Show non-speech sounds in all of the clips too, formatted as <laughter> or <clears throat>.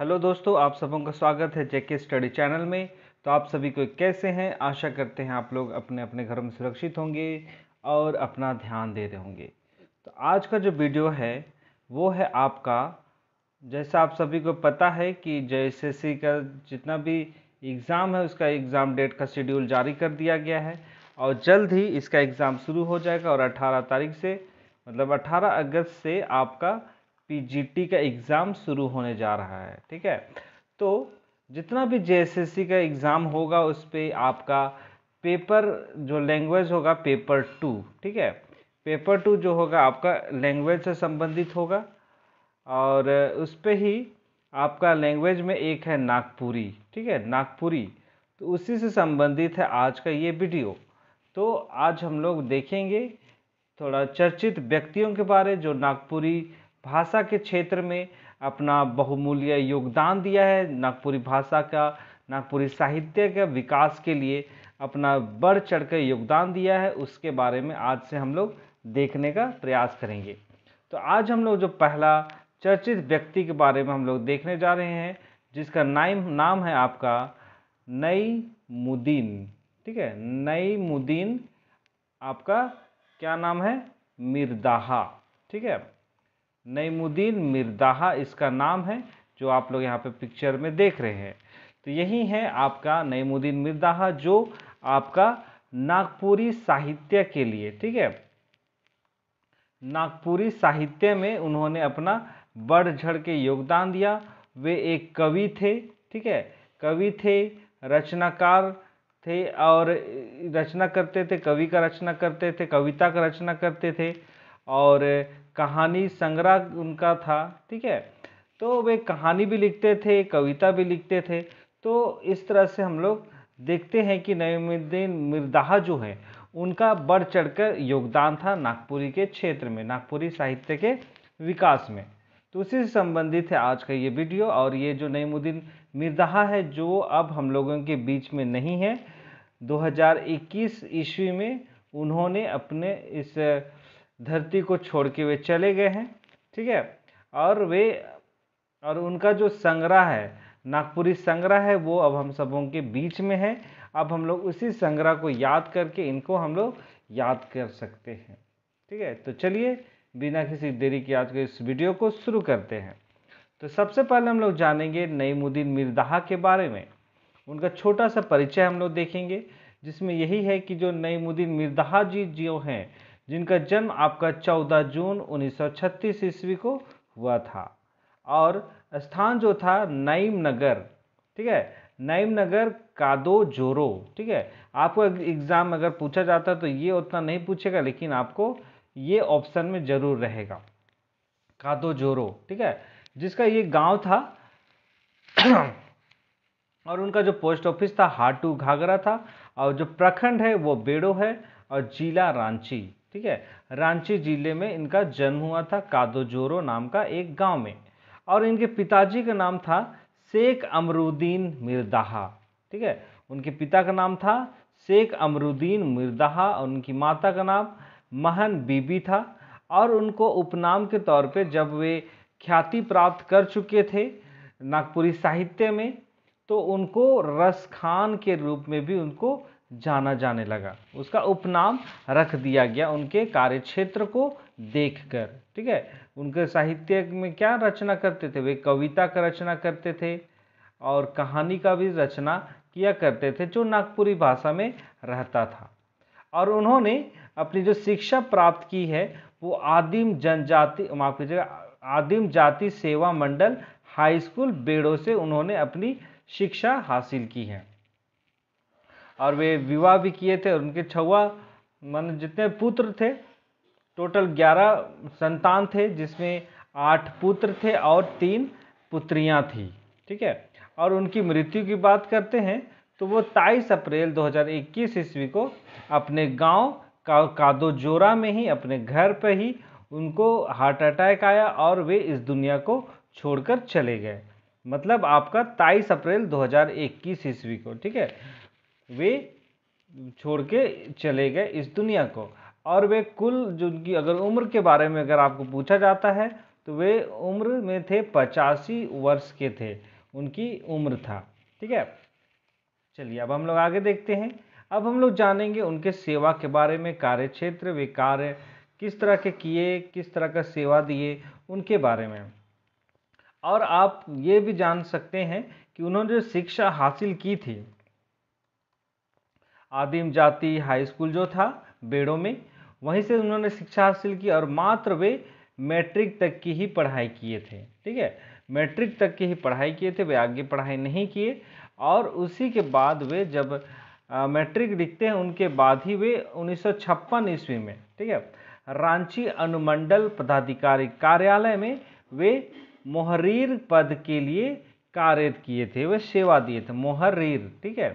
hello दोस्तों आप सबों का स्वागत है जेके स्टडी चैनल में तो आप सभी को कैसे हैं आशा करते हैं आप लोग अपने अपने घरों में सुरक्षित होंगे और अपना ध्यान दे रहे होंगे तो आज का जो वीडियो है वो है आपका जैसा आप सभी को पता है कि जे का जितना भी एग्ज़ाम है उसका एग्ज़ाम डेट का शेड्यूल जारी कर दिया गया है और जल्द ही इसका एग्ज़ाम शुरू हो जाएगा और अट्ठारह तारीख से मतलब अट्ठारह अगस्त से आपका पीजीटी का एग्ज़ाम शुरू होने जा रहा है ठीक है तो जितना भी जेएसएससी का एग्ज़ाम होगा उस पर आपका पेपर जो लैंग्वेज होगा पेपर टू ठीक है पेपर टू जो होगा आपका लैंग्वेज से संबंधित होगा और उस पर ही आपका लैंग्वेज में एक है नागपुरी ठीक है नागपुरी तो उसी से संबंधित है आज का ये वीडियो तो आज हम लोग देखेंगे थोड़ा चर्चित व्यक्तियों के बारे जो नागपुरी भाषा के क्षेत्र में अपना बहुमूल्य योगदान दिया है नागपुरी भाषा का नागपुरी साहित्य के विकास के लिए अपना बढ़ चढ़ कर योगदान दिया है उसके बारे में आज से हम लोग देखने का प्रयास करेंगे तो आज हम लोग जो पहला चर्चित व्यक्ति के बारे में हम लोग देखने जा रहे हैं जिसका नाइम नाम है आपका नई मुद्दीन ठीक है नई मुद्दीन आपका क्या नाम है मिर्दाहा ठीक है नईमुद्दीन मिर्दाहा इसका नाम है जो आप लोग यहाँ पे पिक्चर में देख रहे हैं तो यही है आपका नईमुद्दीन मिर्दाहा जो आपका नागपुरी साहित्य के लिए ठीक है नागपुरी साहित्य में उन्होंने अपना बढ़ झड़ के योगदान दिया वे एक कवि थे ठीक है कवि थे रचनाकार थे और रचना करते थे कवि का रचना करते थे कविता का रचना करते थे और कहानी संग्रह उनका था ठीक है तो वे कहानी भी लिखते थे कविता भी लिखते थे तो इस तरह से हम लोग देखते हैं कि नईमुद्दीन मिर्दाह जो है उनका बढ़ चढ़कर योगदान था नागपुरी के क्षेत्र में नागपुरी साहित्य के विकास में तो उसी से संबंधित है आज का ये वीडियो और ये जो नईमुद्दीन मिर्दाह है जो अब हम लोगों के बीच में नहीं है 2021 ईस्वी में उन्होंने अपने इस धरती को छोड़ के वे चले गए हैं ठीक है और वे और उनका जो संग्रह है नागपुरी संग्रह है वो अब हम सबों के बीच में है अब हम लोग उसी संग्रह को याद करके इनको हम लोग याद कर सकते हैं ठीक है तो चलिए बिना किसी देरी के आज के इस वीडियो को शुरू करते हैं तो सबसे पहले हम लोग जानेंगे नईमुद्दीन मिर्दाहा के बारे में उनका छोटा सा परिचय हम लोग देखेंगे जिसमें यही है कि जो नईमुद्दीन मिर्दाहा जी जो हैं जिनका जन्म आपका 14 जून 1936 ईस्वी को हुआ था और स्थान जो था नईम नगर ठीक है नईम नगर कादो जोरो ठीक है आपको एग्ज़ाम अगर पूछा जाता तो ये उतना नहीं पूछेगा लेकिन आपको ये ऑप्शन में ज़रूर रहेगा कादो जोरो ठीक है जिसका ये गांव था और उनका जो पोस्ट ऑफिस था हाटू घाघरा था और जो प्रखंड है वो बेड़ो है और जिला रांची ठीक है रांची जिले में इनका जन्म हुआ था कादोजोरो नाम का एक गांव में और इनके पिताजी का नाम था शेख अमरुद्दीन मिर्दाहा ठीक है उनके पिता का नाम था शेख अमरुद्दीन मिर्दाहा और उनकी माता का नाम महन बीबी था और उनको उपनाम के तौर पे जब वे ख्याति प्राप्त कर चुके थे नागपुरी साहित्य में तो उनको रस खान के रूप में भी उनको जाना जाने लगा उसका उपनाम रख दिया गया उनके कार्य क्षेत्र को देखकर ठीक है उनके साहित्य में क्या रचना करते थे वे कविता का रचना करते थे और कहानी का भी रचना किया करते थे जो नागपुरी भाषा में रहता था और उन्होंने अपनी जो शिक्षा प्राप्त की है वो आदिम जनजाति माफ कीजिएगा आदिम जाति सेवा मंडल हाई स्कूल बेड़ों से उन्होंने अपनी शिक्षा हासिल की है और वे विवाह भी किए थे और उनके छुआ मन जितने पुत्र थे टोटल ग्यारह संतान थे जिसमें आठ पुत्र थे और तीन पुत्रियां थी ठीक है और उनकी मृत्यु की बात करते हैं तो वो तेईस अप्रैल 2021 ईस्वी को अपने गांव का कादोजोरा में ही अपने घर पर ही उनको हार्ट अटैक आया और वे इस दुनिया को छोड़कर चले गए मतलब आपका तेईस अप्रैल 2021 ईस्वी को ठीक है वे छोड़ के चले गए इस दुनिया को और वे कुल जो उनकी अगर उम्र के बारे में अगर आपको पूछा जाता है तो वे उम्र में थे पचासी वर्ष के थे उनकी उम्र था ठीक है चलिए अब हम लोग आगे देखते हैं अब हम लोग जानेंगे उनके सेवा के बारे में कार्य क्षेत्र वे कार्य किस तरह के किए किस तरह का सेवा दिए उनके बारे में और आप ये भी जान सकते हैं कि उन्होंने जो शिक्षा हासिल की थी आदिम जाति हाई स्कूल जो था बेड़ों में वहीं से उन्होंने शिक्षा हासिल की और मात्र वे मैट्रिक तक की ही पढ़ाई किए थे ठीक है मैट्रिक तक की ही पढ़ाई किए थे वे आगे पढ़ाई नहीं किए और उसी के बाद वे जब मैट्रिक लिखते हैं उनके बाद ही वे उन्नीस ईस्वी में ठीक है रांची अनुमंडल पदाधिकारी कार्यालय में वे मोहरीर पद के लिए कार्यरत किए थे वे सेवा दिए थे मोहरीर ठीक है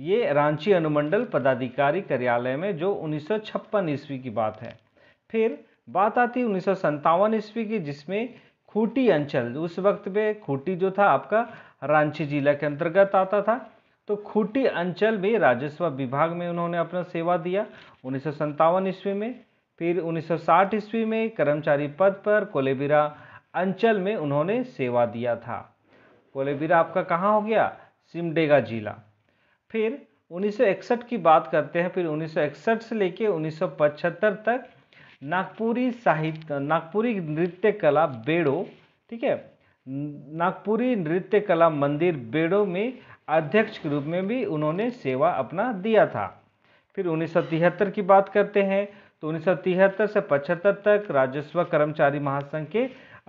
ये रांची अनुमंडल पदाधिकारी कार्यालय में जो उन्नीस ईस्वी की बात है फिर बात आती है उन्नीस ईस्वी की जिसमें खूटी अंचल उस वक्त पे खूटी जो था आपका रांची जिला के अंतर्गत आता था तो खूटी अंचल भी राजस्व विभाग में उन्होंने अपना सेवा दिया उन्नीस ईस्वी में फिर 1960 ईस्वी में कर्मचारी पद पर कोलेबिरा अंचल में उन्होंने सेवा दिया था कोलेबिरा आपका कहाँ हो गया सिमडेगा जिला फिर 1961 की बात करते हैं फिर 1961 से लेके 1975 तक नागपुरी साहित्य नागपुरी नृत्य कला बेड़ो ठीक है नागपुरी नृत्य कला मंदिर बेड़ो में अध्यक्ष के रूप में भी उन्होंने सेवा अपना दिया था फिर 1973 की बात करते हैं तो 1973 से 75 तक राजस्व कर्मचारी महासंघ के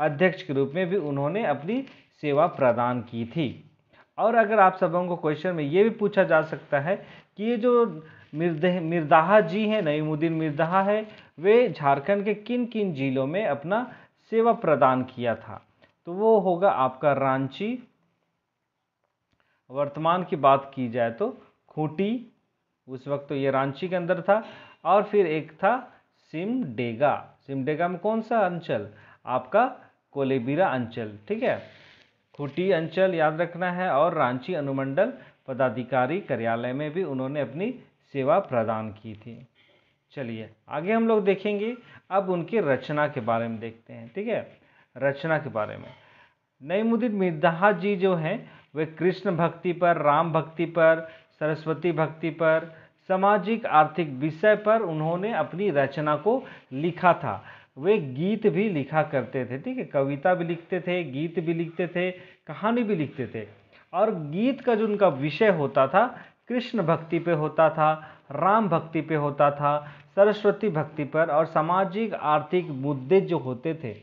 अध्यक्ष के रूप में भी उन्होंने अपनी सेवा प्रदान की थी और अगर आप सब लोगों को क्वेश्चन में ये भी पूछा जा सकता है कि ये जो मिर्दे मिर्दाहा जी हैं नईमुद्दीन मिर्दाहा है वे झारखंड के किन किन जिलों में अपना सेवा प्रदान किया था तो वो होगा आपका रांची वर्तमान की बात की जाए तो खूंटी उस वक्त तो ये रांची के अंदर था और फिर एक था सिमडेगा सिमडेगा में कौन सा अंचल आपका कोलेबीरा अंचल ठीक है खूंटी अंचल याद रखना है और रांची अनुमंडल पदाधिकारी कार्यालय में भी उन्होंने अपनी सेवा प्रदान की थी चलिए आगे हम लोग देखेंगे अब उनकी रचना के बारे में देखते हैं ठीक है रचना के बारे में नई मुदित मिर्दाहा जी जो हैं वे कृष्ण भक्ति पर राम भक्ति पर सरस्वती भक्ति पर सामाजिक आर्थिक विषय पर उन्होंने अपनी रचना को लिखा था वे गीत भी लिखा करते थे ठीक है कविता भी लिखते थे गीत भी लिखते थे कहानी भी लिखते थे और गीत का जो उनका विषय होता था कृष्ण भक्ति पे होता था राम भक्ति पे होता था सरस्वती भक्ति पर और सामाजिक आर्थिक मुद्दे जो होते थे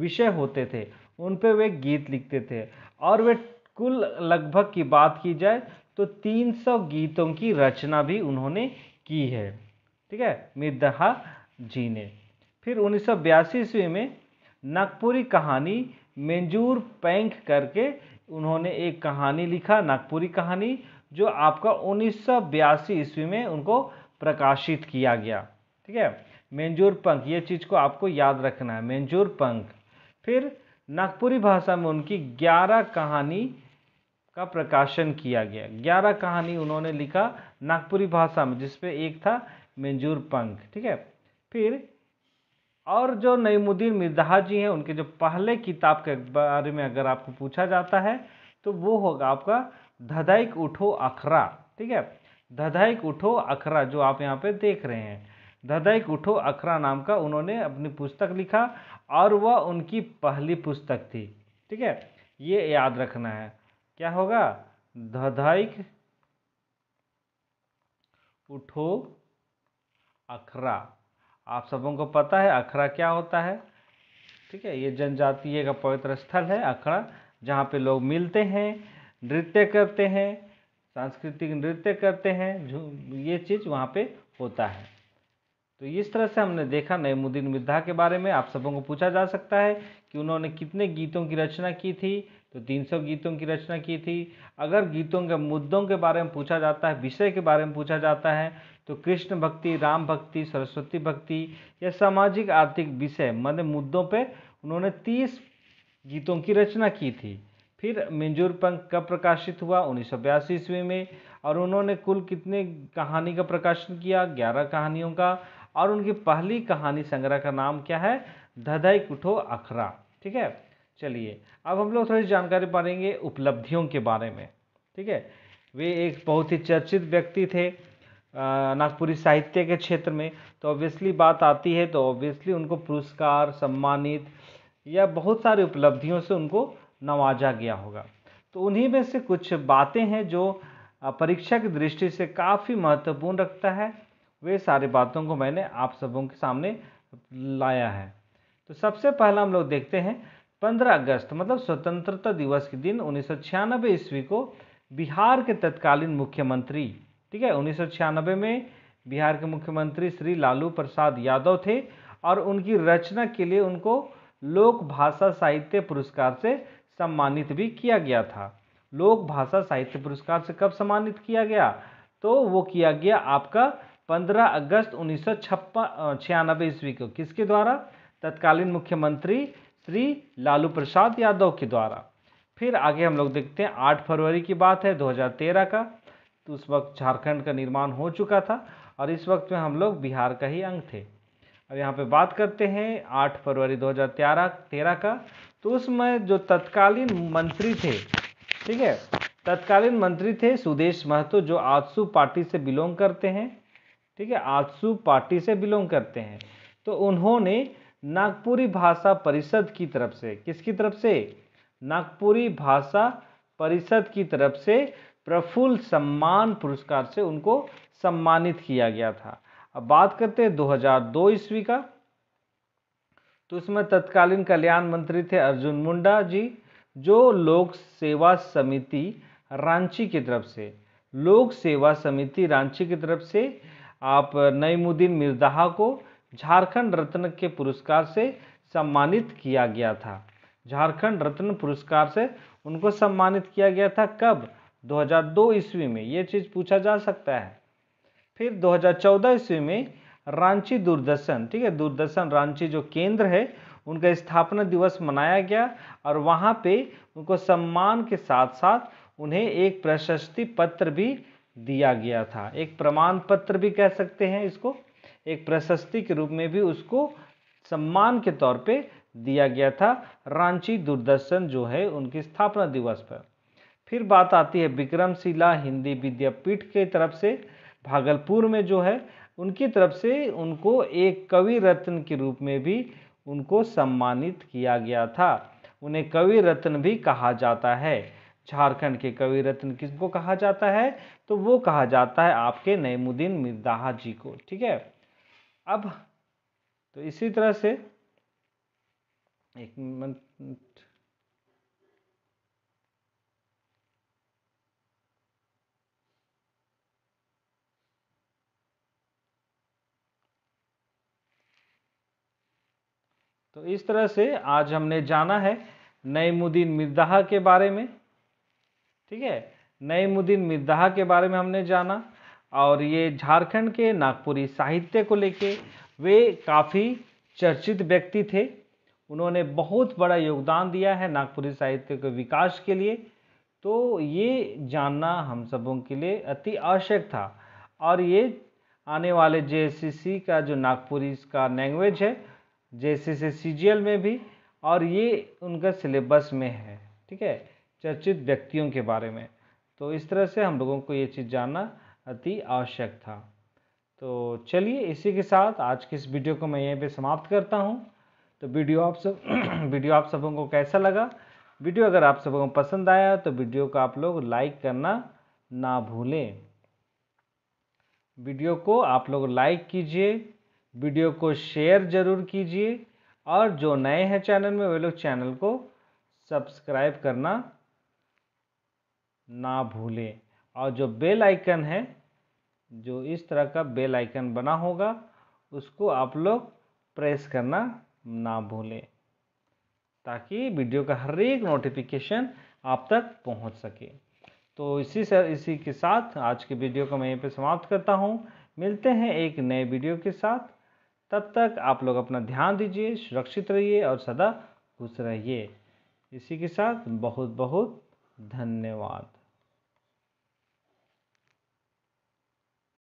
विषय होते थे उन पे वे गीत लिखते थे और वे कुल लगभग की बात की जाए तो 300 गीतों की रचना भी उन्होंने की है ठीक है मिर्दहा जी ने फिर उन्नीस सौ बयासी ईस्वी में नागपुरी कहानी मंजूर पैंक करके उन्होंने एक कहानी लिखा नागपुरी कहानी जो आपका उन्नीस सौ बयासी ईस्वी में उनको प्रकाशित किया गया ठीक है मंजूर पंख ये चीज़ को आपको याद रखना है मंजूर पंख फिर नागपुरी भाषा में उनकी ग्यारह कहानी का प्रकाशन किया गया ग्यारह कहानी उन्होंने लिखा नागपुरी भाषा में जिसपे एक था मंजूर पंख ठीक है फिर और जो नईमुद्दीन मिर्जा जी हैं उनके जो पहले किताब के बारे में अगर आपको पूछा जाता है तो वो होगा आपका धदैक उठो अखरा ठीक है धदैक उठो अखरा जो आप यहाँ पे देख रहे हैं धदैक उठो अखरा नाम का उन्होंने अपनी पुस्तक लिखा और वह उनकी पहली पुस्तक थी ठीक है ये याद रखना है क्या होगा धदैक उठो अखरा आप सबों को पता है अखरा क्या होता है ठीक है ये जनजातीय का पवित्र स्थल है अखड़ा जहाँ पे लोग मिलते हैं नृत्य करते हैं सांस्कृतिक नृत्य करते हैं ये चीज़ वहाँ पे होता है तो इस तरह से हमने देखा नईमुद्दीन मिद्धा के बारे में आप सबों को पूछा जा सकता है कि उन्होंने कितने गीतों की रचना की थी तो 300 गीतों की रचना की थी अगर गीतों के मुद्दों के बारे में पूछा जाता है विषय के बारे में पूछा जाता है तो कृष्ण भक्ति राम भक्ति सरस्वती भक्ति या सामाजिक आर्थिक विषय मन मतलब मुद्दों पर उन्होंने तीस गीतों की रचना की थी फिर मंजूर पंख कब प्रकाशित हुआ उन्नीस सौ बयासी ईस्वी में और उन्होंने कुल कितने कहानी का प्रकाशन किया ग्यारह कहानियों का और उनकी पहली कहानी संग्रह का नाम क्या है धधाई कुठो अखरा ठीक है चलिए अब हम लोग थोड़ी जानकारी पाएंगे उपलब्धियों के बारे में ठीक है वे एक बहुत ही चर्चित व्यक्ति थे नागपुरी साहित्य के क्षेत्र में तो ऑब्वियसली बात आती है तो ऑब्वियसली उनको पुरस्कार सम्मानित या बहुत सारी उपलब्धियों से उनको नवाजा गया होगा तो उन्हीं में से कुछ बातें हैं जो परीक्षा की दृष्टि से काफ़ी महत्वपूर्ण रखता है वे सारी बातों को मैंने आप सबों के सामने लाया है तो सबसे पहला हम लोग देखते हैं 15 अगस्त मतलब स्वतंत्रता दिवस के दिन उन्नीस ईस्वी को बिहार के तत्कालीन मुख्यमंत्री ठीक है उन्नीस में बिहार के मुख्यमंत्री श्री लालू प्रसाद यादव थे और उनकी रचना के लिए उनको लोक भाषा साहित्य पुरस्कार से सम्मानित भी किया गया था लोक भाषा साहित्य पुरस्कार से कब सम्मानित किया गया तो वो किया गया आपका 15 अगस्त उन्नीस सौ छप्पन ईस्वी को किसके द्वारा तत्कालीन मुख्यमंत्री श्री लालू प्रसाद यादव के द्वारा फिर आगे हम लोग देखते हैं 8 फरवरी की बात है 2013 का तो उस वक्त झारखंड का निर्माण हो चुका था और इस वक्त में हम लोग बिहार का ही अंग थे अब यहाँ पे बात करते हैं 8 फरवरी 2013 तेरह का तो उसमें जो तत्कालीन मंत्री थे ठीक है तत्कालीन मंत्री थे सुदेश महतो जो आजसू पार्टी से बिलोंग करते हैं ठीक है आजसू पार्टी से बिलोंग करते हैं तो उन्होंने नागपुरी भाषा परिषद की तरफ से किसकी तरफ से नागपुरी भाषा परिषद की तरफ से प्रफुल्ल सम्मान पुरस्कार से उनको सम्मानित किया गया था अब बात करते हैं 2002 ईस्वी का तो इसमें तत्कालीन कल्याण मंत्री थे अर्जुन मुंडा जी जो लोक सेवा समिति रांची की तरफ से लोक सेवा समिति रांची की तरफ से आप नईमुद्दीन मिर्दाहा को झारखंड रत्न के पुरस्कार से सम्मानित किया गया था झारखंड रत्न पुरस्कार से उनको सम्मानित किया गया था कब 2002 ईस्वी में ये चीज़ पूछा जा सकता है फिर 2014 ईस्वी में रांची दूरदर्शन ठीक है दूरदर्शन रांची जो केंद्र है उनका स्थापना दिवस मनाया गया और वहाँ पे उनको सम्मान के साथ साथ उन्हें एक प्रशस्ति पत्र भी दिया गया था एक प्रमाण पत्र भी कह सकते हैं इसको एक प्रशस्ति के रूप में भी उसको सम्मान के तौर पे दिया गया था रांची दूरदर्शन जो है उनकी स्थापना दिवस पर फिर बात आती है विक्रमशिला हिंदी विद्यापीठ के तरफ से भागलपुर में जो है उनकी तरफ से उनको एक कवि रत्न के रूप में भी उनको सम्मानित किया गया था उन्हें कवि रत्न भी कहा जाता है झारखंड के कवि रत्न किसको कहा जाता है तो वो कहा जाता है आपके नईमुद्दीन मिर्दाह जी को ठीक है अब तो इसी तरह से एक तो इस तरह से आज हमने जाना है नईमुद्दीन मिर्दाह के बारे में ठीक है नईमुद्दीन मिर्दाह के बारे में हमने जाना और ये झारखंड के नागपुरी साहित्य को लेके वे काफ़ी चर्चित व्यक्ति थे उन्होंने बहुत बड़ा योगदान दिया है नागपुरी साहित्य के विकास के लिए तो ये जानना हम सबों के लिए अति आवश्यक था और ये आने वाले जे का जो नागपुरी का लैंग्वेज है जैसे से सी में भी और ये उनका सिलेबस में है ठीक है चर्चित व्यक्तियों के बारे में तो इस तरह से हम लोगों को ये चीज़ जानना अति आवश्यक था तो चलिए इसी के साथ आज के इस वीडियो को मैं यहीं पे समाप्त करता हूँ तो वीडियो आप सब <clears throat> वीडियो आप सबों को कैसा लगा वीडियो अगर आप सबों को पसंद आया तो वीडियो को आप लोग लाइक करना ना भूलें वीडियो को आप लोग लाइक कीजिए वीडियो को शेयर ज़रूर कीजिए और जो नए हैं चैनल में वे लोग चैनल को सब्सक्राइब करना ना भूलें और जो बेल आइकन है जो इस तरह का बेल आइकन बना होगा उसको आप लोग प्रेस करना ना भूलें ताकि वीडियो का हर एक नोटिफिकेशन आप तक पहुंच सके तो इसी से इसी के साथ आज के वीडियो को मैं यहीं पे समाप्त करता हूं मिलते हैं एक नए वीडियो के साथ तब तक आप लोग अपना ध्यान दीजिए सुरक्षित रहिए और सदा खुश रहिए इसी के साथ बहुत बहुत धन्यवाद